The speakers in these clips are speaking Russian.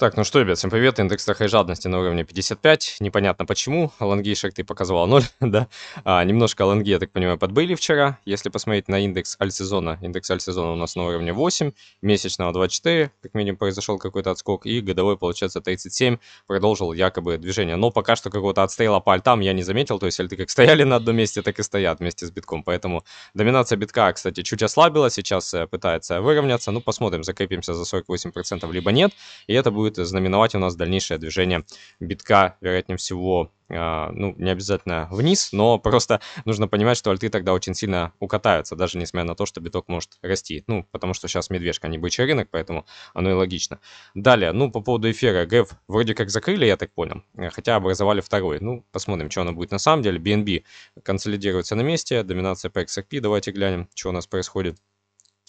Так, ну что, ребят, всем привет. Индекс страха и жадности на уровне 55. Непонятно почему. LNG шекты показывал 0, да. А, немножко Лонги, я так понимаю, подбыли вчера. Если посмотреть на индекс альсезона, индекс альсезона у нас на уровне 8, месячного 24, как минимум произошел какой-то отскок, и годовой, получается, 37, продолжил якобы движение. Но пока что какого-то отстрела по альтам я не заметил, то есть альты как стояли на одном месте, так и стоят вместе с битком. Поэтому доминация битка, кстати, чуть ослабила, сейчас э, пытается выровняться. Ну, посмотрим, закрепимся за 48% либо нет, и это будет будет знаменовать у нас дальнейшее движение битка, вероятнее всего, а, ну, не обязательно вниз, но просто нужно понимать, что альты тогда очень сильно укатаются, даже несмотря на то, что биток может расти. Ну, потому что сейчас медвежка, а не бычий рынок, поэтому оно и логично. Далее, ну, по поводу эфира. ГЭФ вроде как закрыли, я так понял, э, хотя образовали второй. Ну, посмотрим, что оно будет на самом деле. BNB консолидируется на месте, доминация по XRP, давайте глянем, что у нас происходит.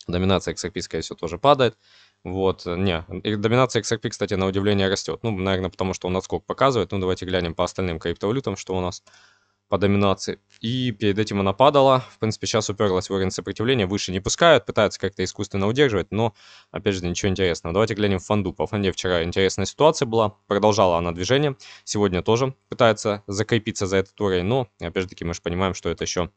Доминация XRP, скорее всего, тоже падает. Вот, не, доминация XRP, кстати, на удивление растет. Ну, наверное, потому что он отскок показывает. Ну, давайте глянем по остальным криптовалютам, что у нас по доминации. И перед этим она падала. В принципе, сейчас уперлась в уровень сопротивления. Выше не пускают, пытаются как-то искусственно удерживать, но, опять же, ничего интересного. Давайте глянем в фонду. По фонде вчера интересная ситуация была. Продолжала она движение. Сегодня тоже пытается закрепиться за этот уровень, но, опять же таки, мы же понимаем, что это еще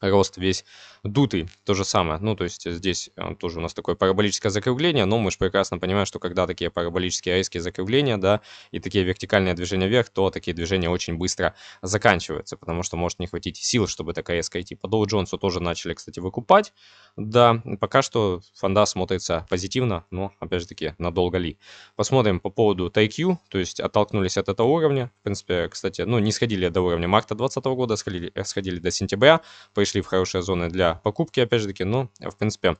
рост весь дутый, то же самое. Ну, то есть здесь э, тоже у нас такое параболическое закругление, но мы же прекрасно понимаем, что когда такие параболические резкие закругления, да, и такие вертикальные движения вверх, то такие движения очень быстро заканчиваются, потому что может не хватить сил, чтобы такая резко идти. Типа, по Доу Джонсу тоже начали, кстати, выкупать. Да, пока что фонда смотрится позитивно, но, опять же таки, надолго ли. Посмотрим по поводу TIQ, то есть оттолкнулись от этого уровня. В принципе, кстати, ну, не сходили до уровня марта 2020 года, сходили, э, сходили до сентября, пришли пришли в хорошие зоны для покупки, опять же таки, но, ну, в принципе,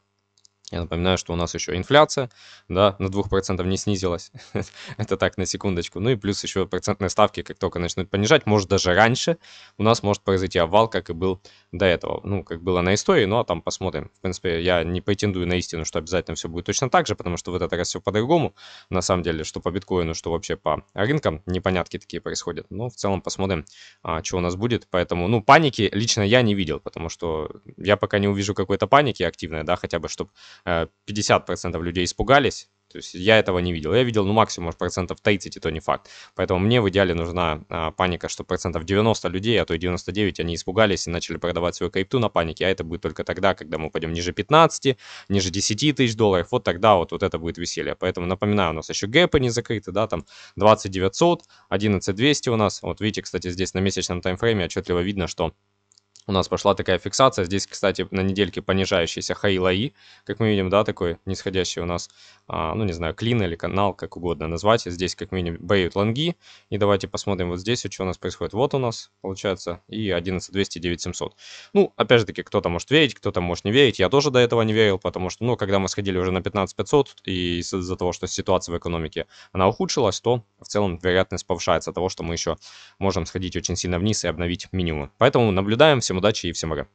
я напоминаю, что у нас еще инфляция, да, на 2% не снизилась. Это так, на секундочку. Ну и плюс еще процентные ставки, как только начнут понижать, может даже раньше, у нас может произойти обвал, как и был до этого. Ну, как было на истории, ну а там посмотрим. В принципе, я не претендую на истину, что обязательно все будет точно так же, потому что в этот раз все по-другому. На самом деле, что по биткоину, что вообще по рынкам, непонятки такие происходят. Но в целом посмотрим, а, что у нас будет. Поэтому, ну, паники лично я не видел, потому что я пока не увижу какой-то паники активной, да, хотя бы чтобы 50% э, людей испугались, то есть я этого не видел. Я видел, ну, максимум, может, процентов 30, и то не факт. Поэтому мне в идеале нужна а, паника, что процентов 90 людей, а то и 99, они испугались и начали продавать свою крипту на панике. А это будет только тогда, когда мы пойдем ниже 15, ниже 10 тысяч долларов. Вот тогда вот, вот это будет веселье. Поэтому напоминаю, у нас еще гэпы не закрыты, да, там 2900, 11200 у нас. Вот видите, кстати, здесь на месячном таймфрейме отчетливо видно, что у нас пошла такая фиксация. Здесь, кстати, на недельке понижающийся хайлаи, как мы видим, да, такой нисходящий у нас, а, ну, не знаю, клин или канал, как угодно назвать. Здесь, как минимум, боют лонги. И давайте посмотрим вот здесь, что у нас происходит. Вот у нас, получается, и 11200, 9700. Ну, опять же таки, кто-то может верить, кто-то может не верить. Я тоже до этого не верил, потому что, ну, когда мы сходили уже на 15500, и из-за того, что ситуация в экономике, она ухудшилась, то в целом вероятность повышается того, что мы еще можем сходить очень сильно вниз и обновить минимум. Поэтому наблюдаем, всем удачи и всем пока.